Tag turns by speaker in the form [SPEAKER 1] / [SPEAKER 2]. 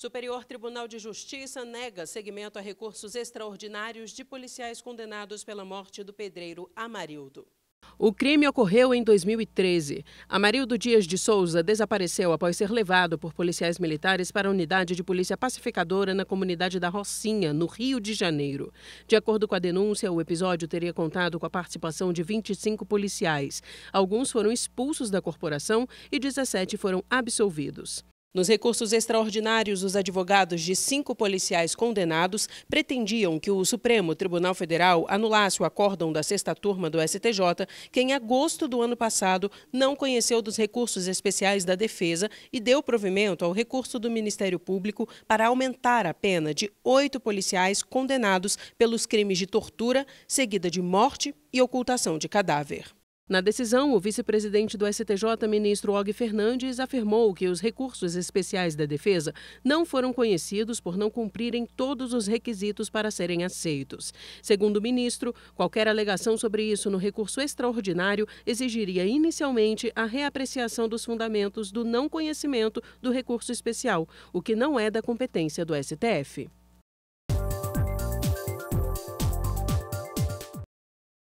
[SPEAKER 1] Superior Tribunal de Justiça nega segmento a recursos extraordinários de policiais condenados pela morte do pedreiro Amarildo. O crime ocorreu em 2013. Amarildo Dias de Souza desapareceu após ser levado por policiais militares para a unidade de polícia pacificadora na comunidade da Rocinha, no Rio de Janeiro. De acordo com a denúncia, o episódio teria contado com a participação de 25 policiais. Alguns foram expulsos da corporação e 17 foram absolvidos. Nos recursos extraordinários, os advogados de cinco policiais condenados pretendiam que o Supremo Tribunal Federal anulasse o acórdão da sexta turma do STJ, que em agosto do ano passado não conheceu dos recursos especiais da defesa e deu provimento ao recurso do Ministério Público para aumentar a pena de oito policiais condenados pelos crimes de tortura, seguida de morte e ocultação de cadáver. Na decisão, o vice-presidente do STJ, ministro Og Fernandes, afirmou que os recursos especiais da defesa não foram conhecidos por não cumprirem todos os requisitos para serem aceitos. Segundo o ministro, qualquer alegação sobre isso no recurso extraordinário exigiria inicialmente a reapreciação dos fundamentos do não conhecimento do recurso especial, o que não é da competência do STF.